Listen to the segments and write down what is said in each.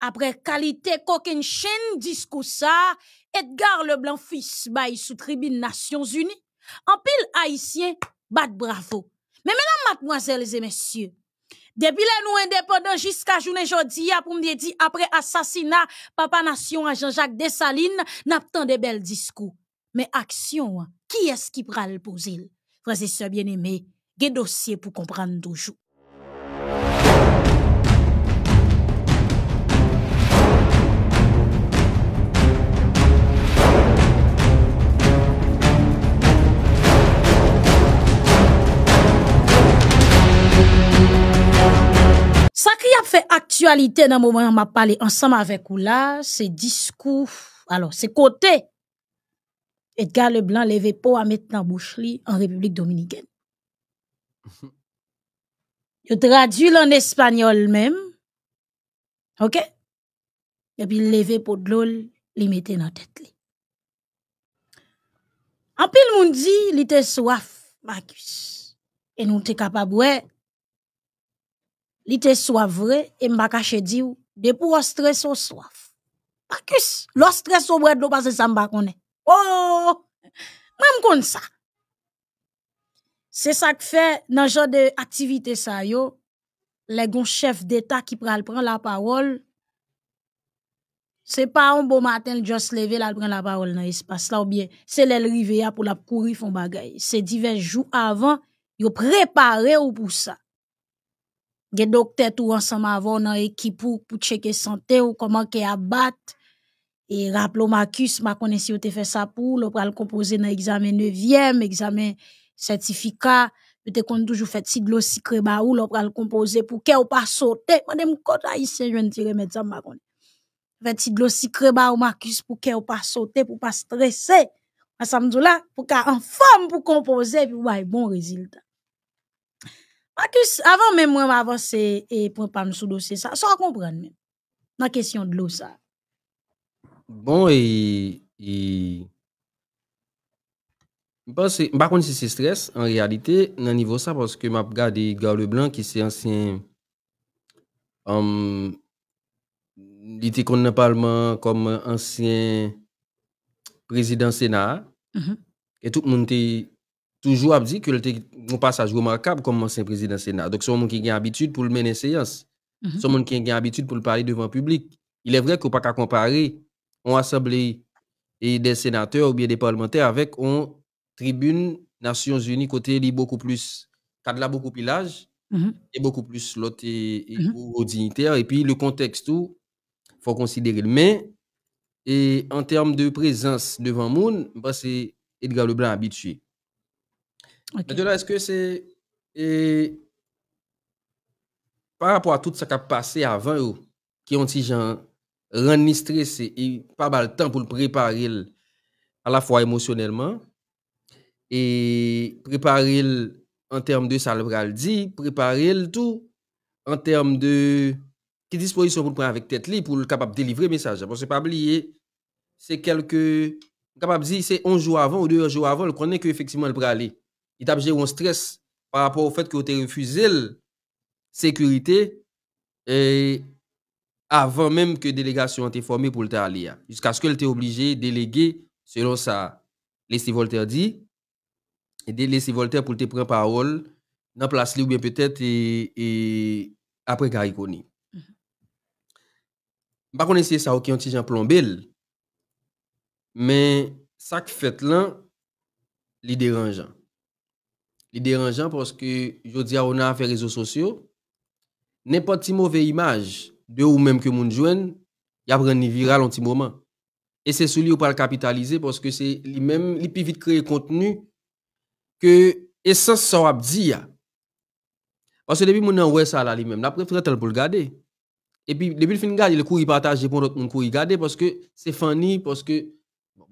Après qualité qu'aucune chaîne discours ça, Edgar Leblanc fils baille sous tribune Nations Unies. En pile haïtien, bat bravo. Mais mesdames, mademoiselles et messieurs, depuis le nous indépendants jusqu'à journée jodi après pour me dire papa Nation à Jean-Jacques Dessalines pas tant de discours. Mais action, hein, qui qui ce qui pral poser? et sœurs bien aimés des dossier pour comprendre toujours. fait actualité dans le moment où m'a parlé ensemble avec vous là, c'est discours, alors c'est côté Edgar Leblanc levé pour à mettre dans bouche en République dominicaine. Je traduis en espagnol même. OK? Et puis levé pour de l'eau, li dans tête li. En pile moun dit, il était soif, Marcus. Et nous t'es capable li te soav vrai et mba kache di ou, de pou soif so que stress l'ostre so bret pas pase sa mba konen. Oh, même comme ça. C'est ça que fait nan genre de activité ça, yo, le gon chef d'État qui pral pran la parole, c'est pas un beau matin juste jos leve la pran la parole dans espace là ou bien, C'est le rivé la courir fon bagay. c'est divers jours avant, yo prepare ou pour ça des docteurs tout ensemble avant dans équipe pour pou checker santé ou comment a battu. et rappelons, Marcus ma connais si tu fait ça pour le composé composer dans examen 9e examen certificat tu te connais toujours fait si secret si créba ou le pral composer pour ne ou pas sauter madame me code je ne tire mes ça ma connais fait si secret si créba ou Marcus pour qu'elle pas sauter pour pas stresser ensemble là pour en forme pour composer un bon résultat avant même moi m'avancer et pour pas me sous dossier ça, ça comprendre même. La question de l'eau ça. Bon et et je par contre c'est stress en réalité dans niveau ça parce que m'a regardé Gare Leblanc qui c'est ancien il hum, était connu parlement comme ancien président Sénat mm-hmm. et tout le monde était toujours a dit que le un passage remarquable comme ancien président Sénat. Donc, c'est un monde qui a habitude pour le mener séance. Mhm. C'est un monde qui a l'habitude pour le parler devant le public. Il est vrai qu'on pas comparer une assemblée des sénateurs ou bien des parlementaires avec une tribune Nations Unies côté il beaucoup plus cadre là beaucoup plus mhm. et beaucoup plus l'autre et, mhm. dignitaire et puis le contexte il faut considérer mais et en termes de présence devant monde c'est Edgar Leblanc habitué est-ce que c'est. Par rapport à tout ce qui a passé avant, qui ont dit, genre, rendu stressé et pas mal de temps pour le préparer à la fois émotionnellement et préparer en termes de bral dit, préparer le tout en termes de qui disposition pour le prendre avec tête libre pour le capable de délivrer message. Parce que pas oublier, c'est quelques capable de dire c'est un jour avant ou deux jours avant, le connaît que effectivement le aller. It apje ou an stres par rapport ou fèt ki ou te refuze el sekurite avan menm ke delegasyon an te formi pou te alia. Jiska sko el te oblije delege selon sa lesi volta di e de lesi volta pou te pren parol nan plas li ou ben pwetet apre karikoni. Ba konen se sa ou ki an ti jan plombel men sak fèt lan li deranjan. est dérangeant parce que je on a fait les réseaux sociaux. N'importe quelle mauvaise image de ou même que jouez, il y a pris un viral en petit moment. Et c'est celui où pas le capitaliser parce que c'est lui-même, lui plus vite créer contenu que essence ça va dire. Parce que depuis mon envoi ça là lui-même, n'a préféré tel pour le garder. Et puis depuis le fin de le court il partage pour l'autre monde court il garder parce que c'est funny parce que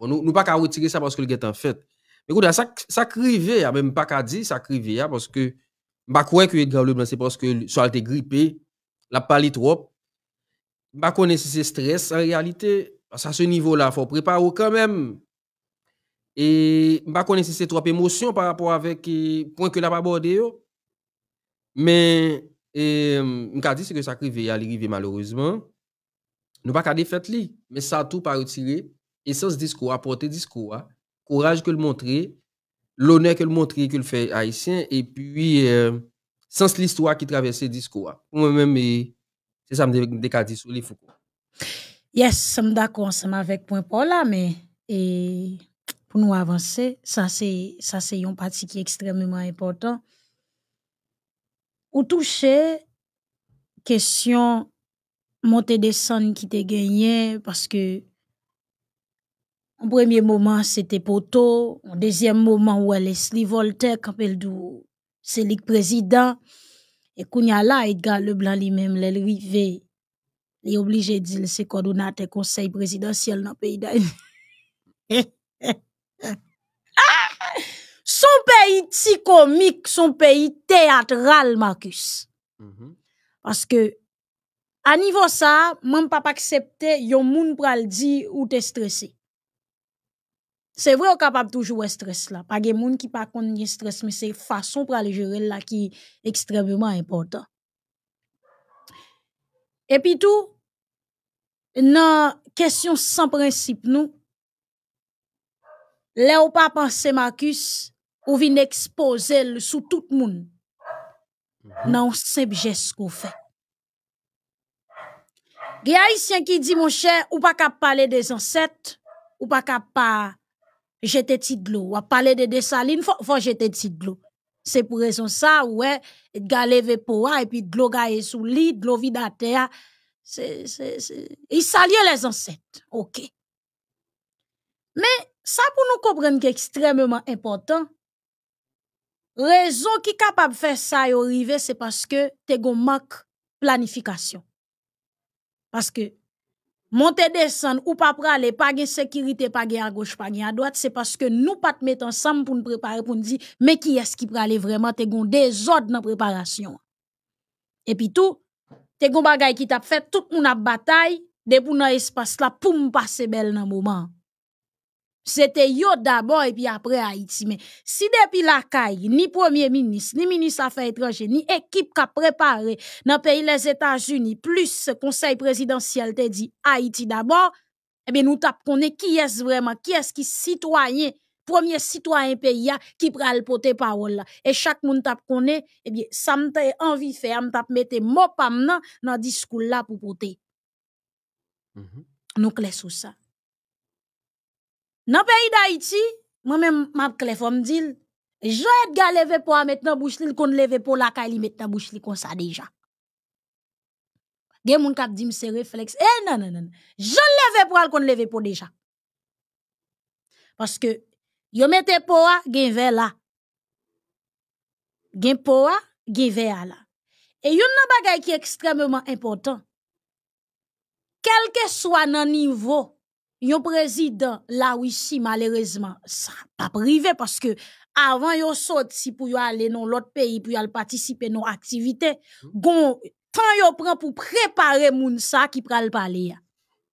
nous nous pas qu'à retirer ça parce que le gars en fait. Écoute, ça, ça crivait, hein, a même pas qu'à dire, ça crivait, hein, parce que, je bah, crois que Edgar Leblanc, c'est parce que soit était grippé, la parlé trop. Je connais si stress, en réalité, à ce niveau-là, faut préparer quand même. Et bah, connais si c'est trop émotion par rapport avec ce point que l'a pas abordé, Mais, je dis dit, que ça crivait, arrivé malheureusement. Nous pas qu'à défait li, mais ça tout pas sans ce discours, apporter discours, hein courage que le montrer, l'honneur que le montrer que le fait haïtien, et puis euh, sens l'histoire qui traverse le discours. Hein. Moi-même, c'est ça que je dis sur les Foucault. Yes, je suis d'accord ensemble avec Point Paul là, mais et pour nous avancer, ça c'est une partie qui est extrêmement importante. Ou toucher question monter des qui te gagné, parce que un premier moment, c'était Poto. Un deuxième moment, ouais, Leslie Voltaire, dit, c'est le président. Et a là, Edgar Leblanc lui-même, il est obligé de dire c'est coordonnateur conseil présidentiel dans le pays d'ailleurs. Ah! Son pays, ti comique son pays théâtral, Marcus. Mm-hmm. Parce que, à a ça, ça, papa pa pa aksepte yon moun pral ou te stressé. C'est vrai, on capable toujours de stress là. Pas de monde qui pas le stress, mais c'est façon pour aller gérer là qui est extrêmement important. Et puis tout, non, question sans principe, nous. Là, pas penser Marcus, ou vient exposer le sous tout le monde. Mm-hmm. Non, c'est geste qu'on fait. un qui dit, mon cher, ou pas qu'à parler des ancêtres, ou pas capable j'étais l'eau, ou parlait de dessaline faut faut de l'eau. c'est pour raison ça ouais galévé poa et puis glo gaé sous l'eau glo vide à terre il salier les ancêtres OK mais ça pour nous comprendre qu'extrêmement extrêmement important raison qui capable de faire ça et arriver c'est parce que tu manque planification parce que monter descendre ou pas praler pas gain sécurité pas à gauche pas à droite c'est parce que nous pas te mettre ensemble pour nous préparer pour nous dire mais qui est-ce qui aller vraiment t'es des ordres dans préparation et puis tout t'es gon bagaille qui t'a fait tout monde a bataille debout dans espace là pour me passer belle dans moment c'était yo d'abord et puis après Haïti. Mais si depuis la caille, ni premier ministre, ni ministre affaires étrangères, ni équipe qui a préparé dans pays les États-Unis, plus conseil présidentiel te dit Haïti d'abord, eh bien, nous avons qui est vraiment, qui est qui citoyen, premier citoyen pays qui pral porter parole Et chaque monde tap connu, eh bien, ça me envie faire, m'a mettre mot pam nan dans discours là pour porter. Mhm. Nous clés ça. Nan peyi da iti, mwen men mab klefo mdil, jwet gen leve pou a met nan bouch li kon leve pou la ka li met nan bouch li kon sa deja. Gen moun kak di mse refleks, e nan nan nan, jwet leve pou al kon leve pou deja. Paske, yon mette pou a, gen ve la. Gen pou a, gen ve a la. E yon nan bagay ki ekstrememan important, kelke swa nan nivou, yon président la Russie malheureusement ça pas privé parce que avant yon sorti pour aller dans l'autre pays pour participer participer nos activités mm-hmm. tant yon prend pour préparer moun ça qui pral parler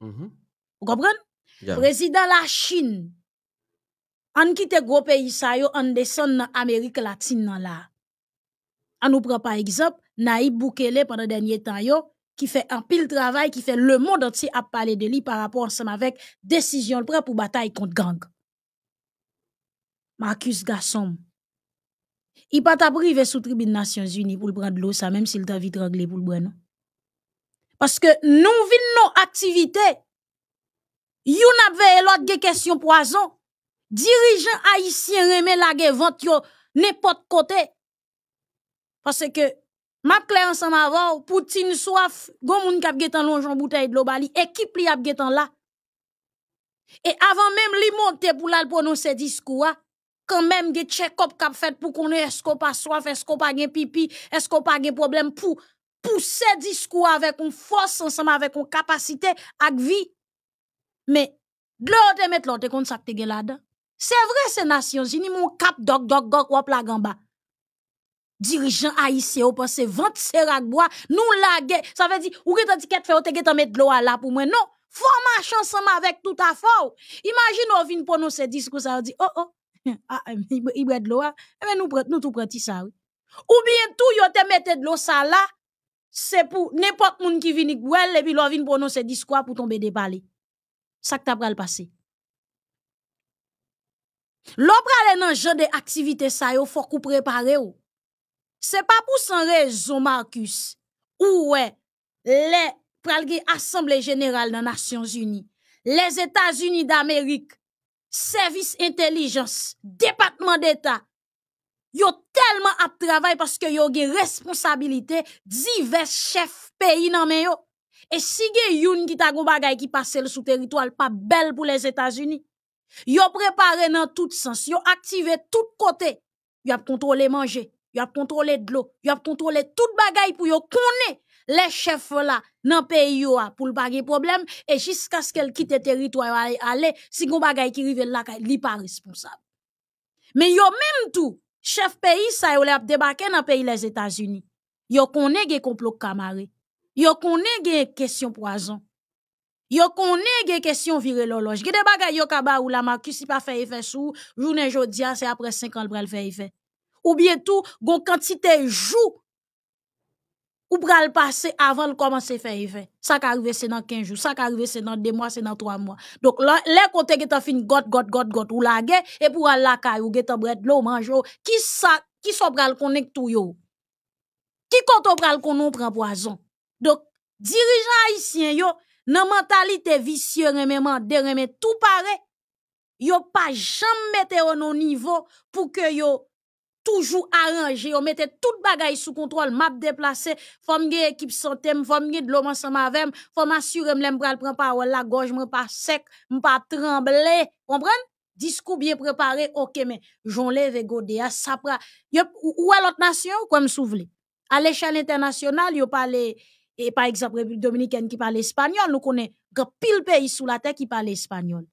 mm-hmm. Vous comprenez président la Chine en quitte gros pays ça yo en descend dans Amérique latine là nous prend par exemple Naïb Boukele pendant dernier temps yo qui fait un pile travail, qui fait le monde entier à parler de lui par rapport ensemble avec décision le pour bataille contre gang. Marcus Gasson, il pas t'a privé sous tribune Nations Unies pour le prendre l'eau ça même s'il t'a vite réglé pour le prendre. Parce que nous vivons nos activités. Yon avait l'autre des question poison. Dirigeant haïtien remet la vente pas de côté. Parce que Ma clair ensemble avant Poutine soif, gon moun k'ap getan lonjon bouteille de l'eau équipe li getan là. Et avant même li monter pour la prononcer discours, hein, quand même des check-up k'ap fait pour qu'on est-ce qu'on pas soif, est-ce qu'on pas gen pipi, est-ce qu'on pas gen problème pour pousser discours avec une force ensemble avec une capacité à vie. Mais de l'autre te mettre l'autre, te kon ça te gen là-dedans. C'est vrai ces Nations Unies mon cap doc doc doc wap la gamba dirigeant haïtien ou pense vente bois, nous lage. Ça veut dire, ou que ticket dit qu'elle fait, ou t'as mettre de l'eau à là pour moi. Non. Faut marcher ensemble avec tout à fort. Imagine, on vient pour discours, ça dit, oh, oh, ah, eh, il de l'eau, mais ah. eh ben, nous, nous tout prenons ça, Ou bien tout, yo te mette de l'eau ça là, ah. c'est pour n'importe moun qui vient gouel, et puis l'on vin prononcer discours ah, pour tomber de parler Ça que t'as pas le passé. L'on prale nan jeu de ça sa yo, fok ou prepare ou c'est pas pour sans raison, Marcus, ou les Assemblées Assemblée générale des Nations Unies, les états unis d'Amérique, Service Intelligence, département d'État, yo à travailler parce que yo des responsabilités divers chefs, pays dans men yo. Et si vous youn ki tago bagay qui passe le sous-territoire, pas belle pour les états unis yo préparé dans tout sens, yo activé tout côté, yo contrôlé manger. manger y a contrôlé de l'eau, y a contrôlé toute bagaille pour yo connaissent les chefs là dans pays yo pour pas de problème et jusqu'à ce qu'elle quitte territoire aller si gon bagaille qui rive là li pas responsable. Mais yo même tout chef pays ça yo l'a débarqué dans pays les États-Unis. Yo connait gè complot camaré. Yo connait gè question poison. Yo des gè question virer l'horloge. Gè des bagaille yo kaba ou la marque si pas fait effet journée journée jodi c'est après 5 ans le faire effet ou bien tout gon quantité jou ou pral passer avant de commencer faire Ça qui arrive c'est dans 15 jours, ça qui arrive c'est dans 2 mois, c'est dans 3 mois. Donc les côtés qui t'a fin got got got got ou laguer et pour aller la caille ou getan bret l'eau manger qui ça qui so pral connect tout yo. Qui konto pral konon prend poison. Donc dirigeant haïtien yo nan mentalité vicieux remément de tout pareil. Yo pas jamais mettre au niveau pour que yo toujours arrangé, on mettait tout bagage sous contrôle, map déplacé, faut une équipe santé, femme de l'homme ensemble avec, m'assurer que me pral prend parole la gorge me pas sec, me pas trembler, Discours bien préparé, OK mais j'enlève Godéa ah, ça pra ou à l'autre nation comme souvle. À l'échelle internationale, yo parlé et par exemple République dominicaine qui parle espagnol, nous connaît pile pays sous la terre qui parle espagnol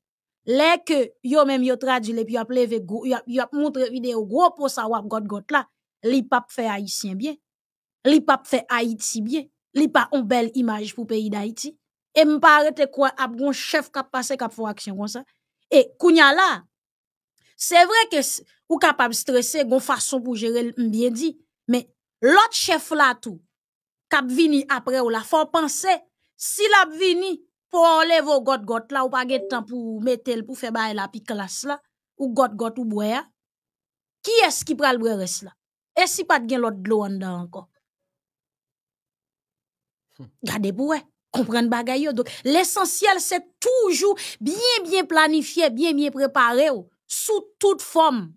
les que yo même yo tradu le yo ap leve, yo ap montre video gro po sa wap got got la, li pap fe haïtien bien li pap fe Haïti bien li pa on bel image pou d'haïti et me mpa rete quoi ap bon chef kap pase kap fwa action comme sa. et kounya la, c'est vrai ke ou capable stresser gon fason pou jere bien di, mais lot chef la tout kap vini après ou la fò penser si la vini, pour enlever vos gouttes-gouttes, là ou pas de temps pour mettre pour faire la pique classe là ou gouttes-gouttes, ou boya qui est-ce qui le boire reste là et si pas hmm. de l'autre de l'eau encore gardez vous comprendre bagaille donc l'essentiel c'est toujours bien bien planifié bien bien préparé sous toute forme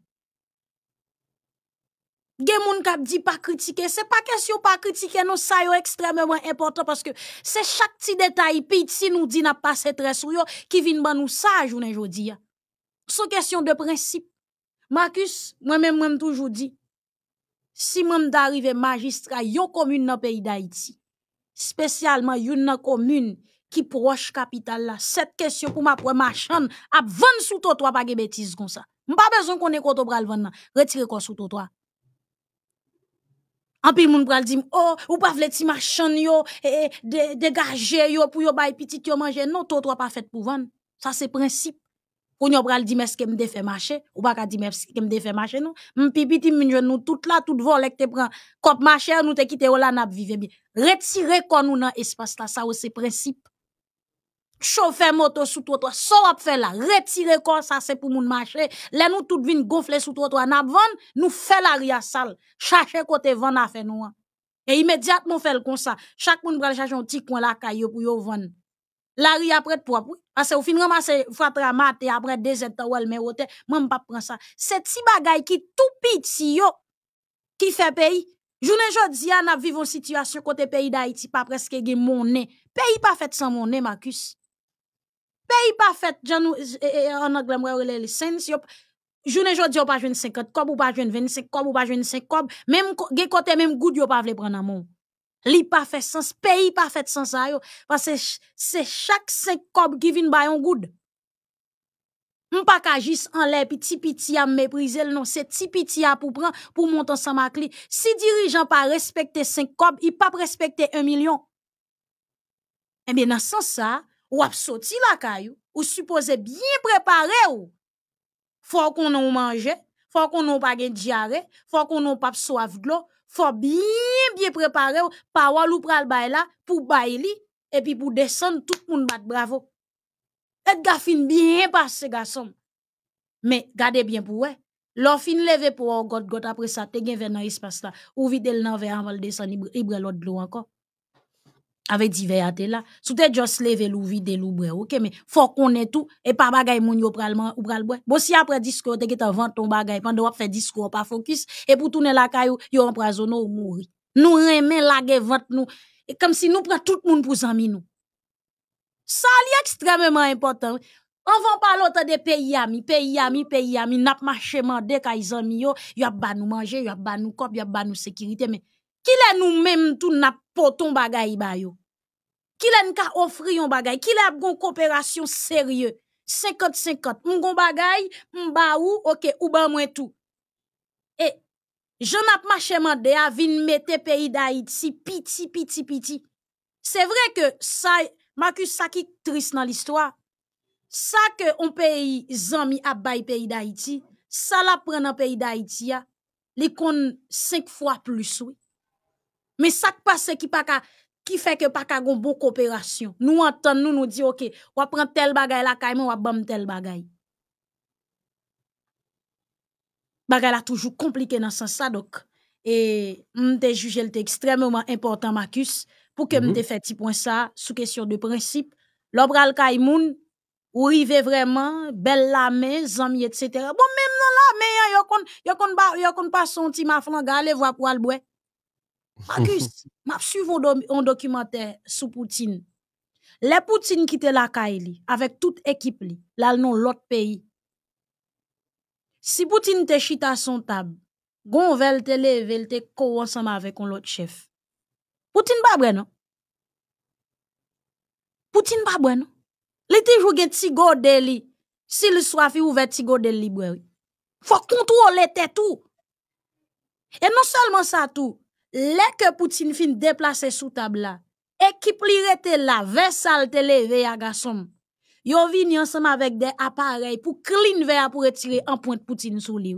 gens qui kap di pas critiquer c'est pas question pas critiquer non ça yo extrêmement important parce que c'est chaque petit détail petit nous dit n'a pas cette sou qui vinn ban nous ça journée jodi question de principe Marcus moi même moi toujours dit si même d'arrive magistrat yon commune dans pays d'Haïti spécialement yon commune qui proche capitale là cette question pour ma première marchande à 20 sous toi pas des bêtises comme ça m'pas besoin qu'on écoute quoi bral retirer quoi sous toi en pile, moun pral dit, oh, ou pas vle ti marchand yo, eh, dégager de, yo, pou yo bay petit yo manger Non, tout toi pas fait pour vendre. Ça, c'est principe. Ou yon pral dit, mais ce que me fait marcher, ou pas ka dit, mais ce que marcher, non. M'pipiti, moun nous tout là, tout vol, ek te pran, kop marcher, nous te kite là la nap vive bien. Retire quand nous dans espace là, ça, c'est principe chauffeur moto toi toi so ap fait la, retire kon sa se pou moun mache, lè nous tout vin gonfle sous toi on van, nous fait la ria sal, chache kote van a nous nous hein. et immédiatement fait le comme ça chak moun pral chercher un petit coin la kayo pou yo van. La ria prête propre Parce que ou fin ramasser fratra mate après de états ou el me wote, moi pa prend ça Se si bagay ki tout petit yo, ki fe peyi, Jounen jodi an ap vivon situation kote peyi da iti pa preske gen pays pas pa sans mon nez Marcus peyi pa fet, jan nou, an ak glam wè wè yo, journée jodi yo pas joine 50 cob ou pas joine 25 cob ou pas joine 5 cob même gè côté même goud yo pas vle prendre nan moun. Li pas fait sens, pays pas fait sens a yo, que c'est chaque 5 cob ki by un goud. on pas ka juste en l'air petit petit piti a meprize non, c'est petit petit a pour prendre pour monter ensemble mak li. Si dirigeant pas respecter 5 cob il pas respecter 1 million milyon. Eh Ebe nan sens sa, Wap soti lakay ou, ou supose bien prepare ou. Fwa konon manje, fwa konon pagen diare, fwa konon pap so avglo, fwa bien bien prepare ou, pawal ou pral bay la pou bay li, epi pou desan tout moun bat bravo. Et gafin bien pase gason. Men, gade bien pou we. Lofin leve pou wak oh gote-gote apre sa te gen ven nan ispasta ou vide l nan ven anval desen ibre lot glo anko. avec di là. là, sou just leve lou vide lou bre, ok, faut qu'on qu'on tout et pas bagay moun yo pralman ou pral bre. Bon si après, disko te geta vente ton bagaille pendant on fait discours pas focus, et pour tout ne la caillou yo anprazono ou Nous, on la lage vente nous et comme si nous prend tout moun pour zami nous. Ça li extrêmement important. on va pas lotan de pays ami, pays ami, pays ami, nap mache amis, ka izan mi yo, y a ba nous manger y a ba nous kop, y a ba nous sécurité mais qui le nous même tout n'a. Pour poton bagay ba yo. Kilen ka ofri yon bagay, Qui la gon coopération sérieuse 50-50, mgon bagay, mba ou, ok, ou Et mwen tout. E, jen n'ap mache mande a vin mette pays d'Haïti piti piti, piti, piti. c'est vrai que ça, Marcus ça qui triste dans l'histoire. ça que on pays Zami a bay peyi pays d'Haïti, ça la prenne nan pays d'Haïti a, ya, li kon 5 fois plus oui. Mais ça qui passe, qui pas qui fait que pas qu'on bon coopération. Nous entend nous nous dit OK, on va prendre tel bagaille là caiment, on va bam tel bagaille. Bagaille là toujours compliqué dans ce sens ça donc et te juge extrêmement important Marcus pour que je mm-hmm. fait petit point ça sous question de principe. L'obral où ou rive vraiment belle la main, zami etc. Bon même non la main, y a qu'on il y a qu'on pas son ti ma flan gale voir pour al bois. Magus, map suivon On dokumante sou Poutin Le Poutin ki te lakay li Avèk tout ekip li Lal non lot peyi Si Poutin te chita son tab Gon velte le Velte kou ansama avèk on lot chef Poutin ba bwen an Poutin ba bwen an Li te jougen ti go de li Si li swafi ouve ti go de li Fok kontro le te tou E non salman sa tou Lè que Poutine fin déplacé sous table là, qui li rete la, vessel te levé à garçon. Yo vini ensemble avec des appareils pour clean vers pour retirer un point de Poutine sous lui.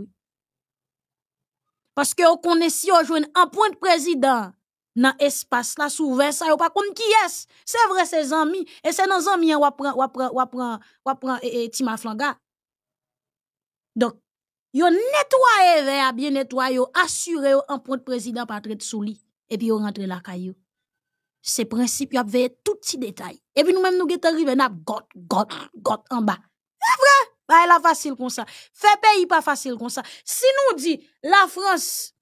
Parce que on connaît si on joue un point de président dans espace là sous vers ça, pas contre qui est. C'est vrai ses e amis et c'est nos amis on prend on prend on prend on prend e, Timaflanga. Donc yo nettoyer a bien nettoyé, assurer en point de président Patrick Souli et puis yo rentré la caillou. C'est principe y veiller tout petit détail. Et puis nous-mêmes nous gèt arrivé n'a got got got en bas. C'est vrai, bah la facile comme ça. Fait pays pas facile comme ça. Si nous dit la France,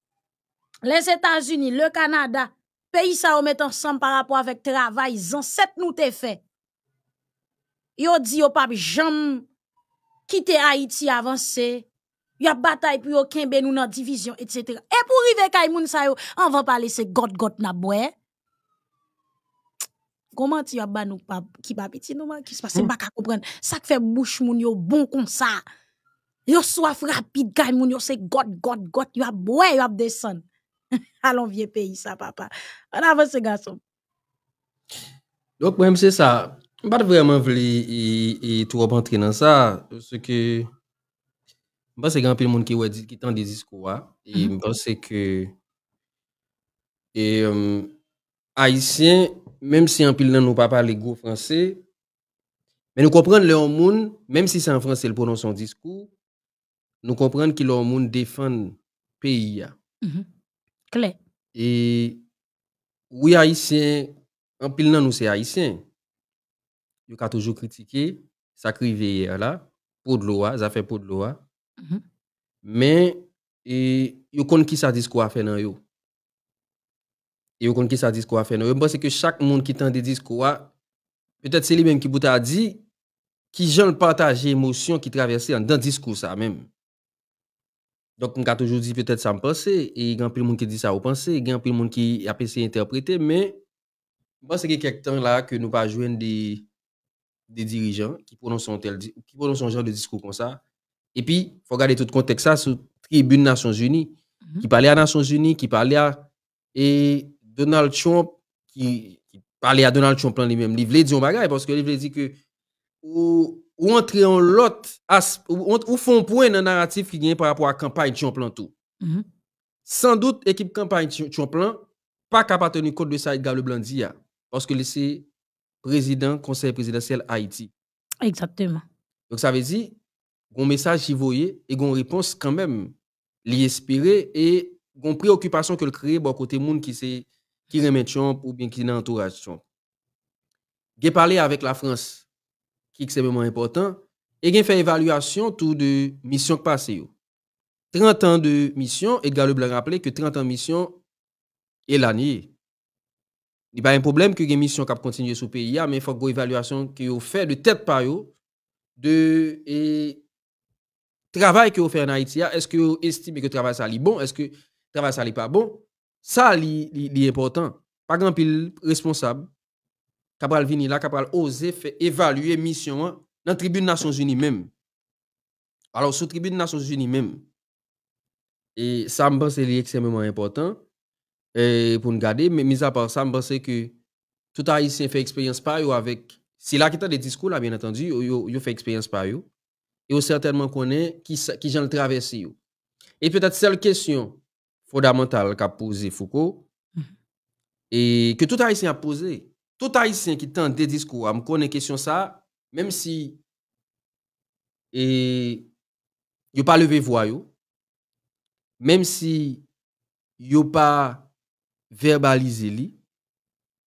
les États-Unis, le Canada, pays ça on met ensemble par rapport avec travail, sept nous t'es fait. Yo dit au pape jam quitter Haïti avancer y a bataille pour aucun kembe nous dans division etc. Et pour y kay moun sa yo, on va parler c'est god god na boy. Comment tu a ba nous pa, qui pas petit nous qui se passe hmm. pas ka comprendre. Ça fait bouche moun yo bon comme ça. Yo soif rapide kay moun yo c'est god god god y a boy y a son Allons vieux pays ça papa. On avance garçon. Donc même c'est ça, pas vraiment voulu trop entrer dans ça parce que je pense que grand pile monde qui ouais qui tend des discours hein. et mm-hmm. je pense que et euh, Haïtiens, haïtien même si en pile nous pas parler gros français mais nous comprenons le monde même si c'est en français le prononce son discours nous comprenons que le monde défend pays hein. mm mm-hmm. Claire. et oui haïtien en pile nous c'est haïtien toujours critiqué ça hier là pour de loi ça fait pour de loi Mhm. mais il y a quelqu'un qui s'adresse quoi à finnoyau il y a quelqu'un qui s'adresse quoi a finnoyau bon c'est que chaque monde qui fait des discours peut-être c'est lui-même qui a dit qui vient le partager l'émotion qui traverse dans le discours donc on garde toujours dit peut-être ça me pensée et il y a un peu de monde qui dit ça aux il y a un peu de monde qui a pu s'interpréter mais bon c'est que quelque temps là que nous va joindre des des dirigeants qui prononcent ce genre de discours comme ça et puis, il faut garder tout le contexte ça la tribune Nations Unies, mhm. qui parlait à Nations Unies, qui parlait à et Donald Trump, qui, qui parlait à Donald Trump lui-même. Il voulait dire un bagage parce qu'il voulait dire que ou, entre en lot, ou, font point dans le narratif qui vient par rapport à la campagne Trump tout. Mhm. Sans doute, l'équipe campagne Trump pas capable de tenir compte de ça, Edgar le ah, parce que c'est président, conseil présidentiel Haïti. Exactement. Donc ça veut dire, un message y voyait et une réponse quand même l'espérer espérer et une préoccupation que le créer bon côté monde qui c'est qui remet ou bien qui dans entourage Trump. parlé avec la France qui est extrêmement important et a fait évaluation tout de mission passée. 30 ans de mission, Edgar Leblanc rappelé que 30 ans de mission est l'année. Il n'y a pas un problème que les mission qui continue sur le pays, mais il faut une évaluation qui est faite de tête par eux de travail que vous faites en Haïti, ah, est-ce que vous estimez que le travail ça est bon, est-ce que le travail ça pas bon? Ça, c'est important. Par exemple, il responsable, Cabral Vini, là, Cabral oser faire évaluer mission hein, dans la tribune Nations Unies même. Alors, sous tribune Nations Unies même. Et ça, me pense, c'est extrêmement important. Eh, pour nous garder, mais mis à part ça, je pense que tout Haïtien fait expérience par eux avec. si là des discours, là, bien entendu, il fait expérience par eux et vous certainement connaît qui qui j'en traverser. Et peut-être c'est la question fondamentale qu'a posé Foucault mm-hmm. et que tout haïtien a posé. Tout haïtien qui tente des discours à me connaît question ça même si et n'avez pas levé voix même si n'avez pas verbalisé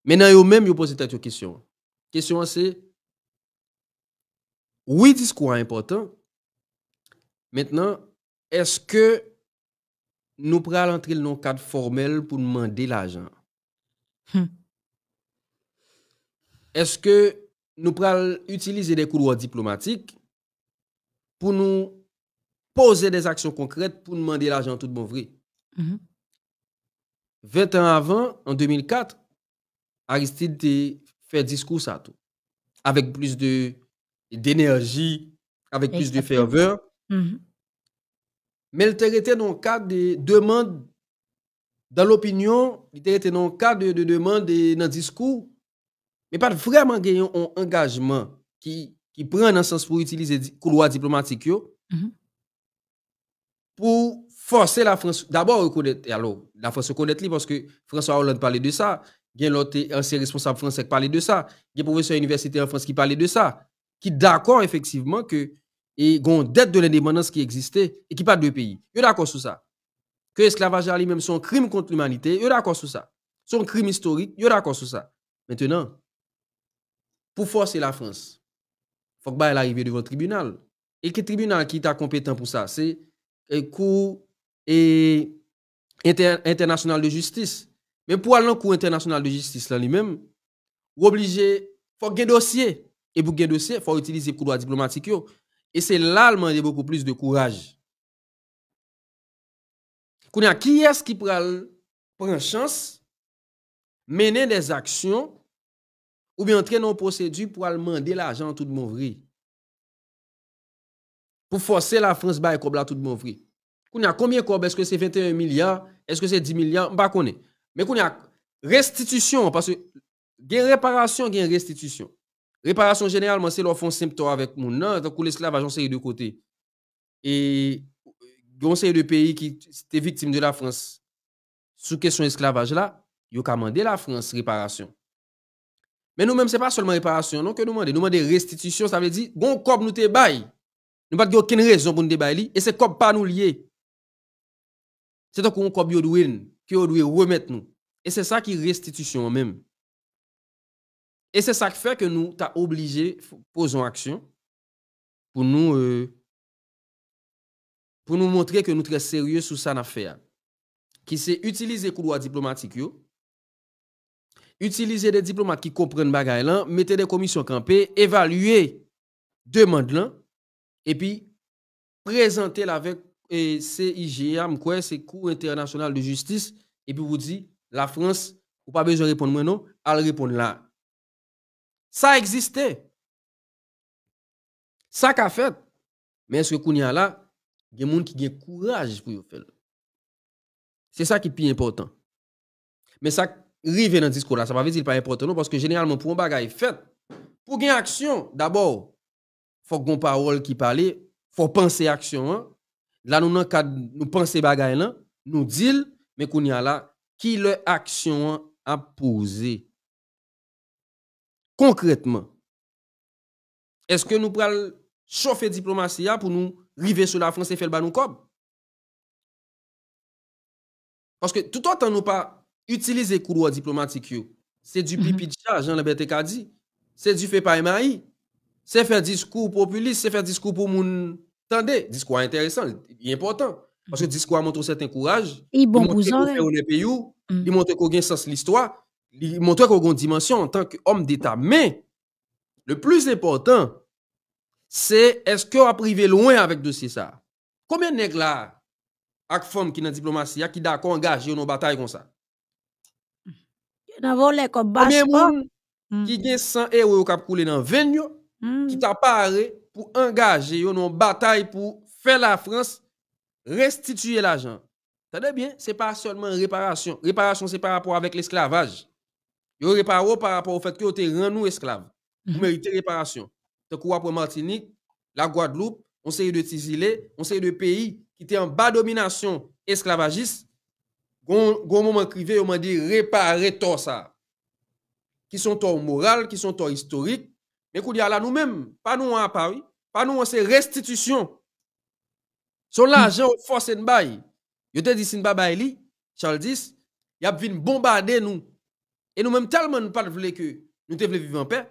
maintenant vous même posé cette question. Question c'est oui, discours important. Maintenant, est-ce que nous prenons entrer dans le cadre formel pour demander l'argent? Hmm. Est-ce que nous prenons utiliser des couloirs diplomatiques pour nous poser des actions concrètes pour demander l'argent tout bon vrai? 20 hmm. ans avant, en 2004, Aristide fait discours à tout, avec plus de d'énergie, avec plus de ferveur. Mmh. Mais il était dans le cas de demandes dans l'opinion, il était dans le cas de, demandes demande, dans le discours, mais pas vraiment gagné engagement qui, qui prend un sens pour utiliser le couloir diplomatique mmh. pour forcer la France, d'abord reconnaître, alors la France connaît, parce que François Hollande parlait de ça, il y a un ancien responsable français qui parlait de ça, il y a un professeur universitaire en France qui parlait de ça qui d'accord effectivement que et gon dette de l'indépendance qui existait et qui pas deux pays. Yo d'accord sur ça. Que l'esclavage lui-même son crime contre l'humanité, yo d'accord sur ça. Son crime historique, yo d'accord sur ça. Maintenant, pour forcer la France, faut que arrive devant le tribunal. Et quel tribunal qui est compétent pour ça, c'est le cours et international de justice. Mais pour aller dans cours international de justice là lui-même, obligé faut un dossier et pour gagner dossier, il faut utiliser le couloir diplomatique. Et c'est là le a beaucoup plus de courage. qui est-ce qui prend, la chance mener des actions ou bien entrer dans une procédure pour demander l'argent tout le monde Pour forcer la France à faire tout le monde combien de Est-ce que c'est 21 milliards? Est-ce que c'est 10 milliards? Je ne sais pas. Mais restitution, parce que il y a réparation, il y restitution. Réparation généralement, c'est leur font symptôme avec mon nom, l'esclavage, on série de côté. Et euh, on sait de pays qui étaient victimes de la France. Sous question esclavage là, ils ont commandé la France réparation. Mais nous-mêmes, ce n'est pas seulement réparation, non, que nous demandons. Nous demandons restitution, ça veut dire, bon, comme nous te baille. Nous n'avons aucune raison pour nous débailler, et c'est comme pas nous lier. C'est donc qu'on comme nous devons remettre nous. Et c'est ça qui restitution même. Et c'est ça qui fait que nous as obligé posons action pour nous euh, pour nous montrer que nous très sérieux sur ça affaire. Qui c'est utiliser couloir diplomatique yo, Utiliser des diplomates qui comprennent le là, mettre des commissions campées, évaluer demande là et puis présenter la avec et CIGA, c'est Cour international de justice et puis vous dit la France ou pas besoin de répondre non, elle répond là. Ça existait. Ça qu'a fait. Mais est-ce que Kounia là, il y a des gens qui ont courage pour le faire. C'est ça qui est plus important. Mais ça arrive dans le discours là, ça ne veut pas dire pas important non, parce que généralement, pour un bagage fait, pour une action, d'abord, il faut qu'on parole qui parle, il faut penser action. l'action. Hein. Là, nous, nous pensons bagage là, nous disons, mais Kounia là, qui l'action a posé Concrètement, est-ce que nous prenons chauffer diplomatie pour nous river sur la France et faire le nous cob? Parce que tout autant nous pas utiliser couloir diplomatique, c'est du mhm. pipi de chat, jean Kadi. C'est du fait par MAI. C'est faire discours populiste, c'est faire discours pour moun. Tendez, discours intéressant, important. Parce que mhm. discours montre certain courage. Il bon qu'il pays, il mhm. montre qu'on a sens l'histoire. Il montre qu'on a une dimension en tant qu'homme d'État. Mais, le plus important, c'est est-ce qu'on a privé loin avec dossier ça? Combien de nègres là, avec femmes qui dans en diplomatie, qui d'accord engagé dans une bataille comme ça? Combien de monde mm. qui ont 100 euros qui a coulé dans 20 mm. qui t'apparaît pour engager une bataille pour faire la France restituer l'argent? C'est bien, C'est pas seulement réparation. Réparation, c'est par rapport avec l'esclavage. Yo réparo par rapport au fait que te rend nous esclaves. Mm -hmm. Vous mhm. méritez réparation. Donc, ou après Martinique, la Guadeloupe, on sait de Tizilé, on sait de pays qui étaient en bas domination esclavagiste. Gon, moment crivé, on m'a dit réparer tout ça. Qui sont tort moral, qui sont tort historique. Mais qu'on a là nous-mêmes, pas nous en Paris, pas nous c'est restitution. Son mhm. l'argent, force en bail. Yo te dit si pas Charles X, y a vin bombarder nous et nous-mêmes, tellement nous ne voulons que nous devons vivre en paix.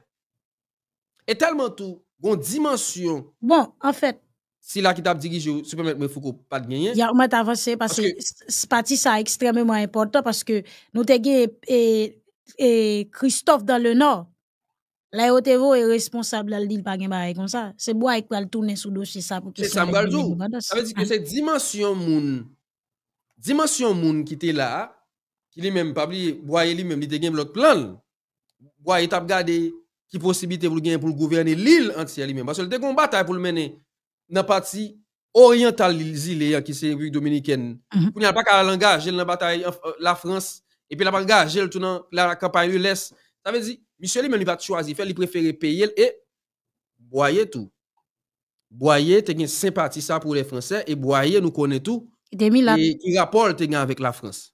Et tellement tout, une dimension. Bon, en fait. Si la qui t'a dirigé, il ne faut pas de gagner. Il y a un avancé parce, que ce parti, ça extrêmement important parce que nous avons et, et Christophe dans le Nord. La yo responsable de dil par C'est bare comme ça c'est bo a c'est pral C'est sou dosye Ça pou kesyon. Se sa mbal c'est dimension ve dimension moun, ki li menm, pabli, boye li menm, li te gen blok plan, boye tap gade ki posibite pou gwen pou gouverne li l antia li menm, baso li te kon batay pou l menne nan pati orientalizile ki se yon Dominiken. Mhm. Pou nyan, pak a langaj, jel nan batay la Frans, epi la langaj, jel tonan la kampanyou les, ta vezi, misyo li menm li vat chwazi, fel li preferi peyel, e boye tou. Boye te gen simpati sa pou le Frans, e boye nou konen tou, e rapol te gen avik la Frans.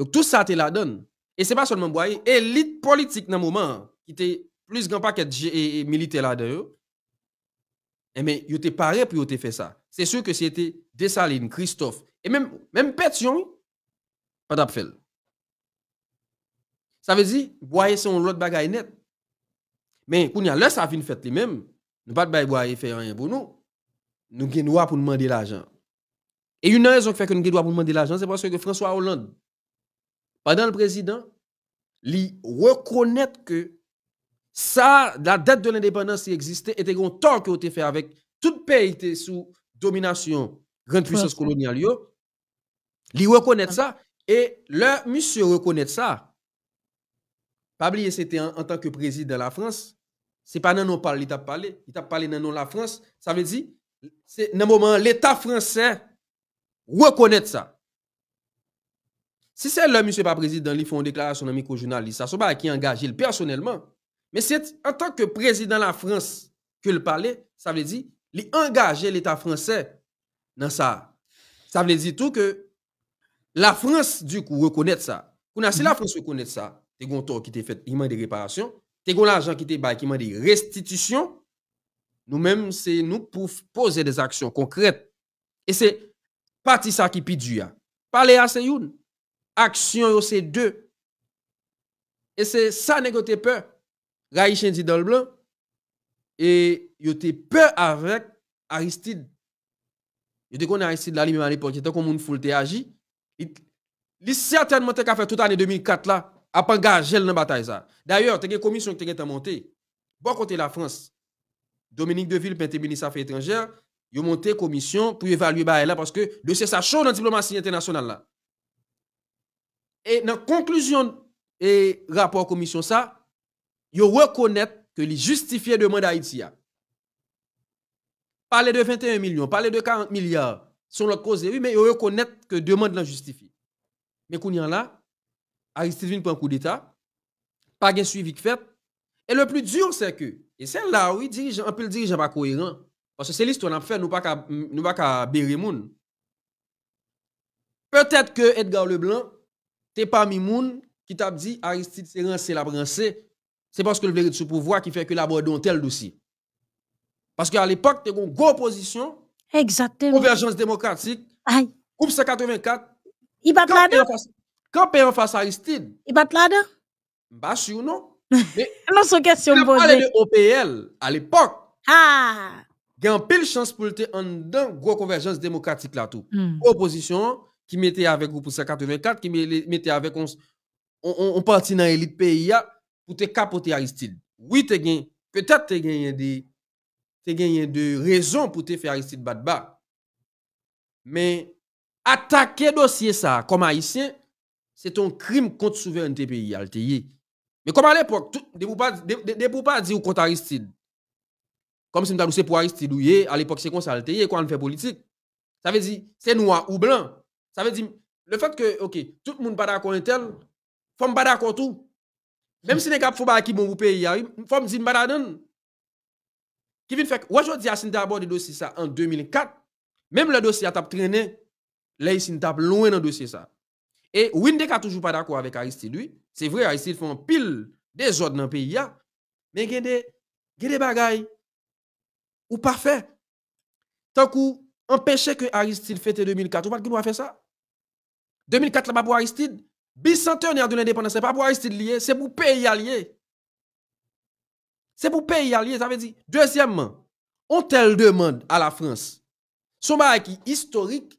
Donc tout ça, tu la donne. Et c'est pas seulement Boyer, élite politique dans le moment, qui était plus grand paquet de militaires là-dedans, et eh, mais ils étaient paré pour ils fait ça. C'est sûr que c'était Dessaline, Christophe, et même, même Pétion, pas d'appel. Ça veut dire, Boyer, c'est un autre bagaille net. Mais quand il y a ça vient fait lui-même. Nous pas de Boyer faire rien pour nous. Nous avons droit pour demander l'argent. Et une raison qui fait que nous avons droit pour demander l'argent, c'est parce que François Hollande, pendant le président, il reconnaître que ça, la date de l'indépendance qui existait, était un tort qui a été fait avec tout pays qui était sous domination, grande puissance coloniale. Il reconnaît ça. Et le monsieur reconnaît ça. Pas c'était en, tant que président de la France. C'est pas non non parle, il Il t'a parlé la France. Ça veut dire, c'est un moment l'État français reconnaît ça. Si se lè, M. Pa Prezident, li fon deklarasyon nan mikrojounal, li sa sou ba ki engaje lè personelman, men se an tanke Prezident la Frans ke lè pale, sa vle di, li engaje l'Etat Fransè nan sa. Sa vle di tou ke la Frans di kou rekonèt sa. Kou nan se la Frans rekonèt sa, te kon to ki te fèt iman de reparasyon, te kon la jan ki te bay ki iman de restitisyon, nou men se nou pou pose des aksyon konkrèt. E se pati sa ki pi du ya. Pale a se youn. action c'est deux. Et c'est ça négoter peur. dit dans le blanc. Et il était peur avec Aristide. Il peur qu'on Aristide là lui-même à l'époque, comme une foule agi. Il certainement a fait toute année 2004 là, à pas dans bataille ça. D'ailleurs, il y une commission qui a montée. Bon côté la France, Dominique Deville, pente ministre des Affaires étrangères, il a monté commission pour évaluer bah, là parce que le c'est ça dans la diplomatie internationale là. Et dans la conclusion et rapport commission ça, ils reconnaître que les justifiés demande Haïti. Parler de 21 millions, parler de 40 milliards, sont leur cause, oui, mais ils reconnaître que demande la justifie. Mais qu'on y a là, Aristide prend un coup d'État, pas de suivi fait. Et le plus dur, c'est que, et c'est là, oui, dirigeant, un peu le dirigeant pas cohérent. Parce que c'est l'histoire qu'on a fait, nous pas nous pas qu'à Peut-être que Edgar Leblanc, t'es parmi moun qui t'a dit Aristide c'est rancé la brancé. c'est parce que le vérité sous pouvoir qui fait que la tel dossier. Parce qu'à l'époque, t'es une grosse opposition. Exactement. Convergence démocratique. Aïe. 184. Il bat là-dedans Quand paye en face Aristide. Il bat la dedans Bah, sûr, non. non, c'est question posez parlé de OPL à l'époque. Ah. Il y a pile chance pour te en dedans, gros convergence démocratique là tout. Hmm. Opposition ki mette avèk ou pou sè 84, ki mette avèk on parti nan elit peyi ya, pou te kapote Aristide. Oui, te gen, petèp te gen yè de, te gen yè de rezon pou te fè Aristide bat-bat. Men, atakè dosye sa, koma Haitien, se ton krim kont souveren te peyi, Alteye. Men koma lèpok, de pou pa, de pou pa di ou kont Aristide. Kom se mta louse pou Aristide ou ye, alèpok se kon sa Alteye, kon an fè politik. Sa vezi, se nou a ou blan, Ça veut dire, le fait que, OK, tout le monde n'est pas d'accord avec tel, faut pas d'accord tout. Même si les gars font pas qui bon vous pays, faut me dire pas d'accord. Qui vient faire aujourd'hui a signé d'abord le dossier ça en 2004, même le dossier a tapé traîné, là il tape loin dans le dossier ça. Et Windek a toujours pas d'accord avec Aristide lui. C'est vrai Aristide fait un pile des ordres dans le pays mais il y a des de bagailles ou parfait. Tant qu'on empêche que Aristide fête 2004, on pas qu'il pas faire ça. 2004, là, pas pour Aristide. Bicentenaire de l'indépendance, c'est pas pour Aristide lié, c'est pour pays allié. C'est pour pays allié, ça veut dire. Deuxièmement, on telle demande à la France, son qui historique,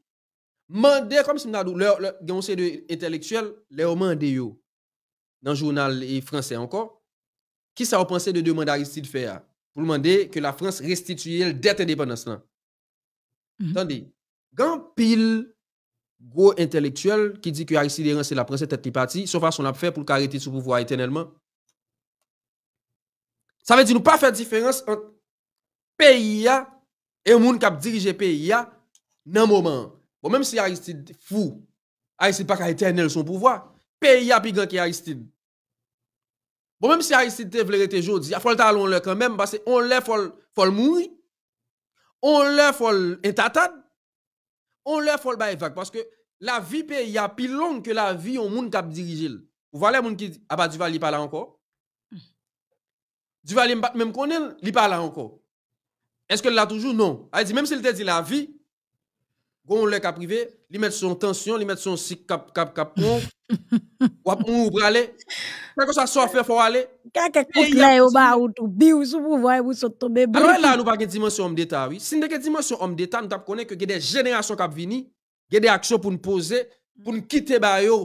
mandé comme si on a le conseil de intellectuel, les mandé dans le journal français encore, qui ça a pensé de demander à Aristide faire ah? pour demander que la France restitue dette indépendance là. Mhm. Attendez, grand pile gwo entelektuel ki di ki Aristide rense la prensè tèt li pati, sofa son ap fè pou kareti sou pouvo a etenelman. Sa ve di nou pa fè diferans an peyi ya, e moun kap dirije peyi ya nan moman. Bon, mèm si Aristide fou, Aristide pa karetenel son pouvo, peyi ya pi gan ki Aristide. Bon, mèm si Aristide te vlerete jodi, a fol talon lè kèmèm, basè on lè fol moui, on lè fol entatad, on leur faut le bail parce que la vie y a plus longue que la vie au monde qui dirige. Vous voyez les gens qui disent, ah bah Duvalier pas là encore. aller même qu'on il pas encore. Est-ce que l'a toujours? Non. Elle dit, même s'il te dit la vie, on l'a privé, li met son tension li met son sik kap kap kap moun, wap moun ou prale, nan kon sa so a fe fwa ale. Kake kout la yo ba ou tou bi ou sou pou vwa ou sou tombe Alwa la nou pa gen dimensyon om oui. Sin de gen dimensyon om d'État, nou tap konen ke gen de jenerasyon kap vini, gen de aksyon pou nou pose, pou nou kite ba yo,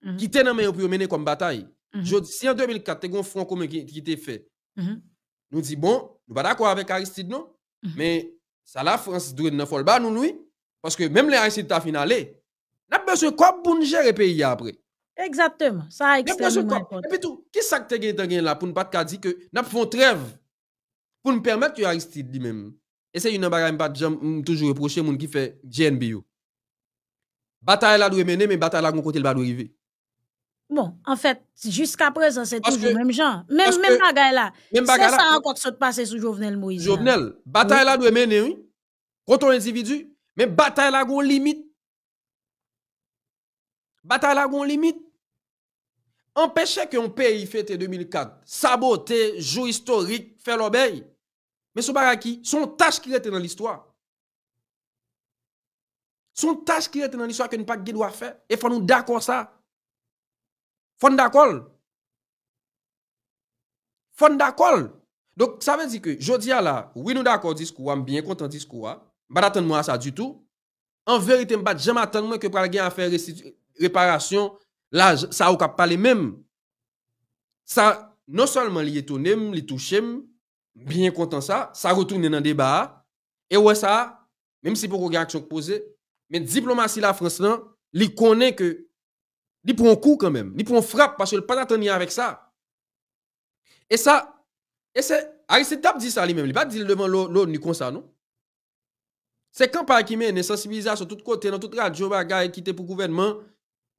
quitter -hmm. kite nan men yo pou yo mene kom batay. Mhm. Jodi, si an 2004, te gon front kome ki, ki te fe, nous mhm. nou di bon, nou pa da avec Aristide non? Mhm. Mais sa la Frans dwen nan fol ba nous, nous. Parce que même les Haïtiens ta finale, n'a besoin de pour gérer le pays après. Exactement. Ça a extrêmement important. Et puis tout, qui est-ce que tu là pour ne pas dire que n'a font trêve pour nous permettre que Aristide lui-même. Et c'est une bagarre pas toujours reprocher monde qui fait GNBO. Bataille là doit mener mais bataille là côté le arriver. Bon, en fait, jusqu'à présent, c'est toujours le même genre. Même, même bagaille là. C'est ça encore qui se passe sous Jovenel Moïse. Jovenel, bataille là doit mener, oui. Contre un individu, Men batay la goun limit. Batay la goun limit. Empeshe ke yon peyi fete 2004. Sabote, jou historik, fè l'obey. Men sou baraki, son tache ki lete nan l'histoire. Son tache ki lete nan l'histoire ke nou pat gèd wafè. E fò nou d'akò sa. Fò nou d'akò. Fò nou d'akò. Donk sa vè di ke, jodi ala, wè nou d'akò dis kou am bien kontan dis kou wa. Pas attendre moi ça du tout. En vérité, pas jamais attendre que pour gain à faire réparation, là ça au pas parler même. Ça non seulement les étonné, li touché, bien content ça, ça retourne dans le débat et ouais ça même si pour une poser, posée, mais diplomatie la France là, connaît que il prend un coup quand même, Il prend frappe parce que le pas attendre avec ça. Et ça et c'est Aristide dit ça lui-même, il pas dit devant l'ONU comme ça non Se kan pa ki men, ne sensibilisa sou tout kote, nan tout rad, jou baga, ekite pou kouvenman,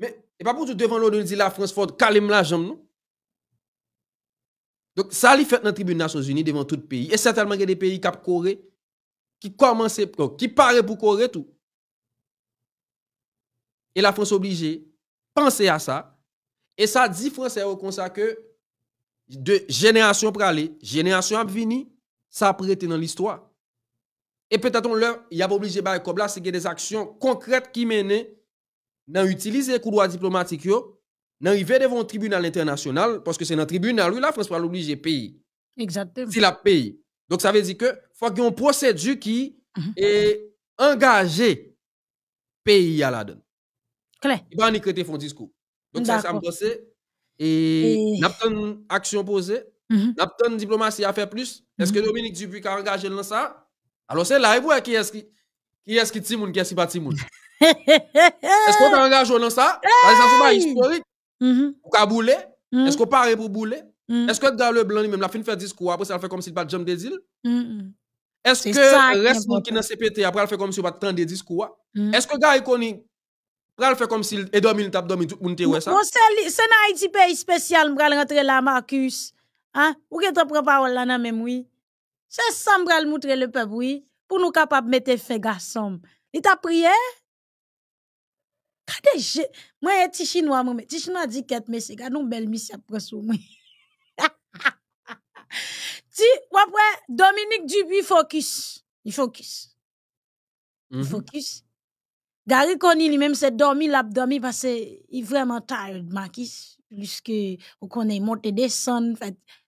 me, e pa poutou devan lò de l'di la Fransford, kalem la jom nou. Donk sa li fet nan tribune Nasyon Zuni devan tout peyi, e certainman gen de peyi kap kore, ki koman se prok, ki pare pou kore tou. E la Frans obligé, panse a sa, e sa di Fransè wakonsa ke de jenasyon prale, jenasyon ap vini, sa ap rete nan listwa. Et peut-être, il y a obligé Barikobla s'il y a des actions concrètes qui mènent n'a utilisé le couloir diplomatique n'arrivé devant le tribunal international parce que c'est un tribunal où la France par l'obligé paye. Donc, ça veut dire que il faut qu'il y ait un procès du qui ait mhm. engagé paye à la donne. Il va en écouter son discours. Donc, ça, ça me pensait. Et n'a pas de action posée. Mhm. N'a pas de diplomatie à faire plus. Est-ce mhm. que Dominique Dubuis a engagé dans ça? Alo se la evwe ki eski ti moun, ki eski pa ti moun? Esko te anga jounan sa? Sa li sa fou ba historik? Ou ka boule? Esko pare pou boule? Esko te gavle blon li menm la fin fè dis kou apre se al fè kom si bat jom mm-hmm. de dil? Esko resm ki nan CPT apre al fè kom si bat tan de dis kou apre? Esko gavle koni? Apre al fè kom si e domi li tap domi ou nte wè sa? Se nan iti peyi spesyal mwen al rentre la Marcus? Ou ke te propa wala nan menm wè? Se sambre al moutre le peboui, pou nou kapap mette fe gasomb. Ni ta priye? Kade je? Mwen e ti chinois mou, me ti chinois di ket mesi, gwa nou bel misi ap prasou mou. Ti, wapwe, Dominique Dubu focus. Il focus. Il mhm. focus. Gari koni li menm se domi, lap domi, pase il vreman tired makis. Liske, ou koni monte deson, fat...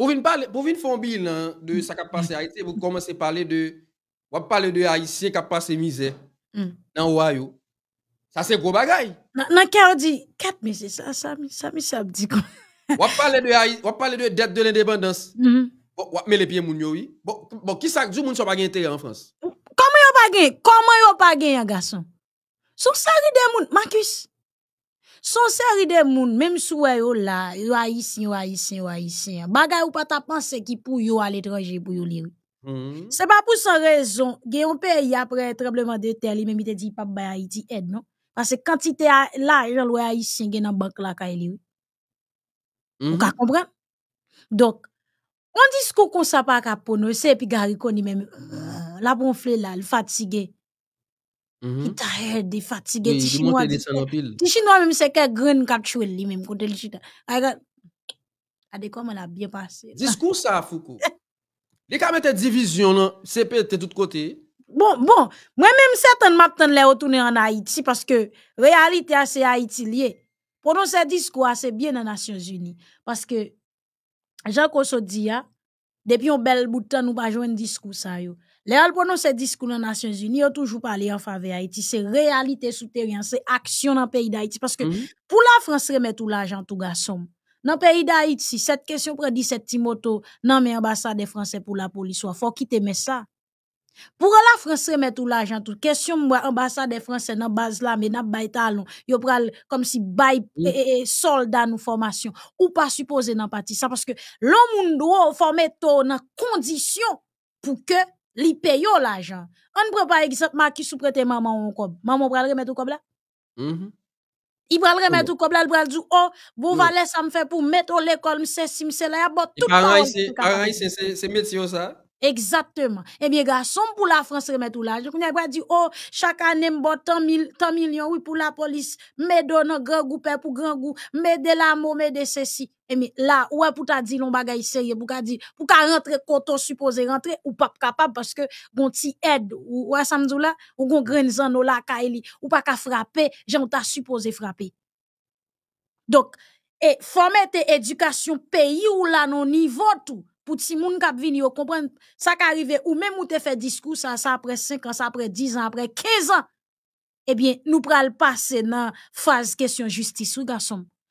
Pour venir parler, pour venir faire un bilan de ce qui a passé à Haïti, vous commencez à parler de, vous parler de Haïtien qui a passé misère hmm. dans Ohio. Ça c'est gros bagaille. Nan ka dit 4 misères, ça ça ça ça dit quoi. Vous parler de vous parler de dette de l'indépendance. Ou ap me le piye moun yo yi. Bo, bo ki pas djou en France. Comment gen teren an Frans? comment yo pa gen? Koman yo pa gen ya gason? Sou de moun, Marcus, Son seri de moun, mèm sou wè yo la, wè yissin, wè yissin, wè yissin. Bagay ou pa ta panse ki pou yo al etranje pou yo li. Mm-hmm. Se pa pou son rezon, gen yon pe yi apre trebleman de ter li, mèm i te di pap bayay di en, no? Pase kantite la, jan wè yissin gen nan bank la ka yi e li. Ou ka mm-hmm. kompran? Dok, kondisko konsa pa ka pon, se pi gariko ni mèm, la pon fle la, l fatige, Mm-hmm. Putain, des fatigués, des Chinois. Des Chinois, même, c'est que grain cap lui, même, côté le chita. Ah, regarde, comment elle a bien passé. Discours ça, Foucault. Les cas mettent division, non, c'est peut de tous côtés. Bon, bon, moi-même, certainement, je vais retourner en Haïti parce que réalité, c'est Haïti lié. Pendant ce discours, c'est bien aux Nations Unies. Parce que, Jean Kosso depuis un bel bout de temps, nous pas joindre discours ça, yo. Les prononce discours dans Nations Unies ont toujours parlé en faveur d'Haïti, c'est réalité souterraine, c'est action dans le pays d'Haïti parce que mhm. pour la France remet tout l'argent tout garçon. Dans le pays d'Haïti, cette question prend 17 Timoto, dans mes des français pour la police, il faut quitter ça. Pour la France remet tout l'argent tout question moi ambassade français dans base là mais n'a pas talon, yo pral comme si bay mhm. soldat formation ou pas supposé dans partie ça parce que l'homme doit former tout dans condition pour que li peyo la jan. An pou pa egisot, ma ki sou prete mama ou koum. Mama ou pral remet ou koum la? Mm-hmm. I pral remet ou koum la, li pral djou, oh, bou valè sa m fè pou met ou lè kol, mi se simse la, ya bot tout kan. Paran yi se, paran yi se, se met yo sa. Exactement. Eh gars, garçon pour la France remet tout là ne connais pas dire « oh, chaque année m'bot tant mille tant millions oui pour la police me donne grand goût, père, pour grand goût, mais de l'amour mais de ceci eh bien là ouais, pour ta dit lon bagay pour pou dire di, rentrer ka rentre koto suppose rentre, ou pas capable que que ti aide, ou ouais, là, ou gon gren zan ou la ou pas ka frapper, j'en ta suppose frapper. Donc, e éducation, pays, éducation pays ou là, non niveau tout, ou si moun kap vini yo comprenne sa qui arrive ou même ou te fait discours sa ça après 5 ans sa après 10 ans après 15 eh bien nous pral pase nan phase question justice ou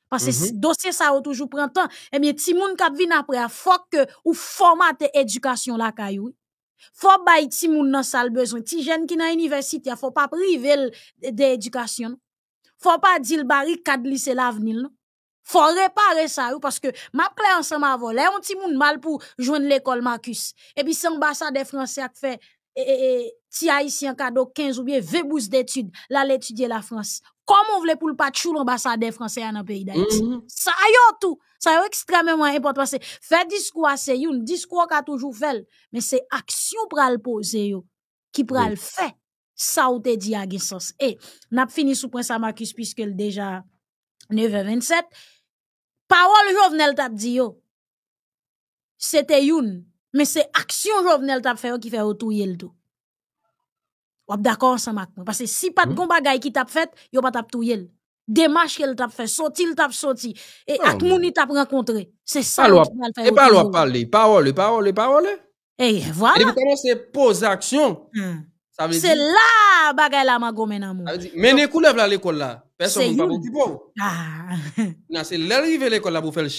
parce que mm -hmm. dossier sa ou toujou pren eh bien si moun kap vini après a que ou formate éducation la kayou. Fok bay ti moun nan sal besoin ti jen ki nan université faut pas priver de l'éducation. faut pas dire bari kad lise l'avenir non. Faut réparer ça, parce que m'a clé ensemble à voler on petit monde mal pour joindre l'école Marcus. Et puis, c'est l'ambassade Français a fait, et, ti haïtien cadeau 15 ou bien 20 bourses d'études, là, l'étudier la France. Comment on voulez pour le patchou l'ambassade des Français dans le pays d'Haïti? Mm-hmm. Ça, yo tout. Ça, est extrêmement important. C'est faire discours, c'est un discours qu'a toujours fait, mais c'est action le poser, qui qui le fait. Ça, ou te dit à sens. Et, n'a fini sous point ça, Marcus, puisque déjà, 927. parole Jovenel t'a dit yo. C'était youn, mais c'est action Jovenel t'a fait qui fait autour le tout. Ou d'accord ensemble avec moi parce que si pas de hmm? bon bagaille qui t'a fait, yo pas t'a touyer démarche qu'elle t'a fait, sorti, il t'a sorti, et oh, ak mouni t'a rencontré. C'est ça qui va faire. Et pas l'on parler, parole, parole, parole. Et voilà. Et vous commencez pose action. Hmm. dire C'est là, bagaille la magomé nan Mais ne coulève à l'école là. Personne ne va pou pour Ah. l'arrivée c'est l'arrivée pour faire le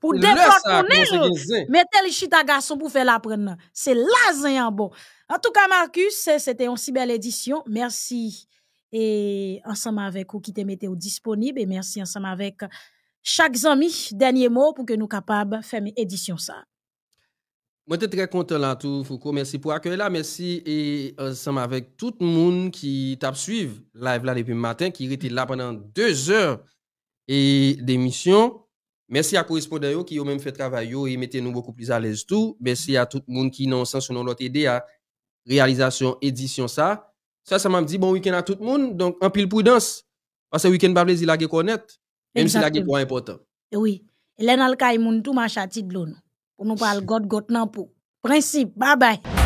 pour le pour pour mettez le mais tel pour garçon pour la pren C'est bon. En tout cas, Marcus, c'était une si belle édition. Merci. Et ensemble avec vous qui te mettez disponible. Et merci ensemble avec chaque ami. Dernier mot pour que nous capables de faire mes édition. ça. Moi, je suis très content là, tout, Foucault. Merci pour l'accueil là. Merci et ensemble avec tout le monde qui t'a suivi live là depuis le matin, qui était là pendant deux heures et d'émission. Merci à correspondants qui ont même fait travail et mettez nous beaucoup plus à l'aise tout. Merci à tout le monde qui n'ont sens aidés l'autre aidé à réalisation, édition ça. Ça, ça m'a dit bon week-end à tout le monde. Donc, en pile prudence. Parce que week-end, pas plaisir, la connaître. Même si la est important. Oui. Et là, dans le cas, tout marche à pour nous parler God, God, non, Principe, bye bye.